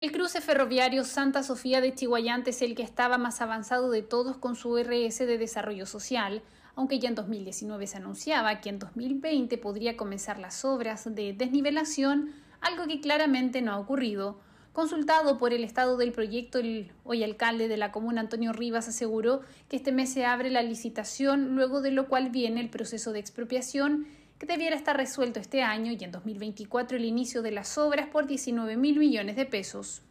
El cruce ferroviario Santa Sofía de Chihuayán es el que estaba más avanzado de todos con su RS de desarrollo social, aunque ya en 2019 se anunciaba que en 2020 podría comenzar las obras de desnivelación, algo que claramente no ha ocurrido. Consultado por el estado del proyecto, el hoy alcalde de la comuna Antonio Rivas aseguró que este mes se abre la licitación, luego de lo cual viene el proceso de expropiación que debiera estar resuelto este año y en 2024 el inicio de las obras por 19 mil millones de pesos.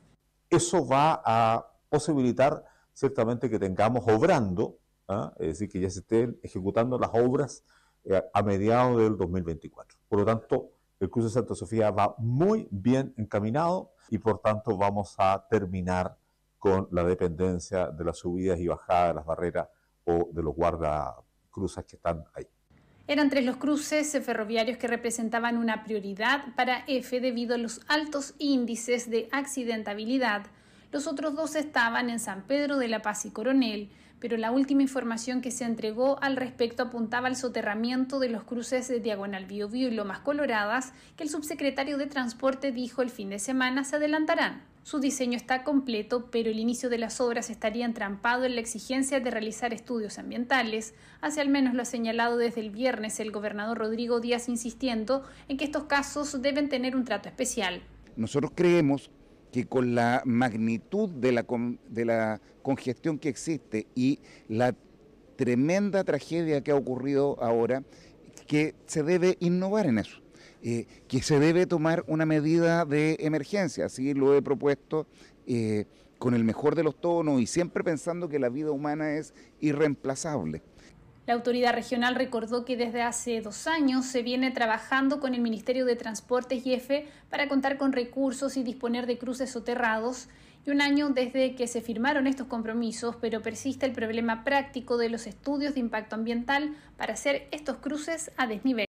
Eso va a posibilitar ciertamente que tengamos obrando, ¿ah? es decir, que ya se estén ejecutando las obras eh, a mediados del 2024. Por lo tanto, el cruce de Santa Sofía va muy bien encaminado y por tanto vamos a terminar con la dependencia de las subidas y bajadas de las barreras o de los guardacruzas que están ahí. Eran tres los cruces ferroviarios que representaban una prioridad para F debido a los altos índices de accidentabilidad. Los otros dos estaban en San Pedro de la Paz y Coronel, pero la última información que se entregó al respecto apuntaba al soterramiento de los cruces de Diagonal Bio y Lomas Coloradas, que el subsecretario de Transporte dijo el fin de semana se adelantarán. Su diseño está completo, pero el inicio de las obras estaría entrampado en la exigencia de realizar estudios ambientales, hace al menos lo ha señalado desde el viernes el gobernador Rodrigo Díaz insistiendo en que estos casos deben tener un trato especial. Nosotros creemos que con la magnitud de la, de la congestión que existe y la tremenda tragedia que ha ocurrido ahora, que se debe innovar en eso. Eh, que se debe tomar una medida de emergencia, así lo he propuesto. Eh, con el mejor de los tonos y siempre pensando que la vida humana es irreemplazable. La autoridad regional recordó que desde hace dos años se viene trabajando con el Ministerio de Transportes y EFE para contar con recursos y disponer de cruces soterrados. Y un año desde que se firmaron estos compromisos, pero persiste el problema práctico de los estudios de impacto ambiental para hacer estos cruces a desnivel.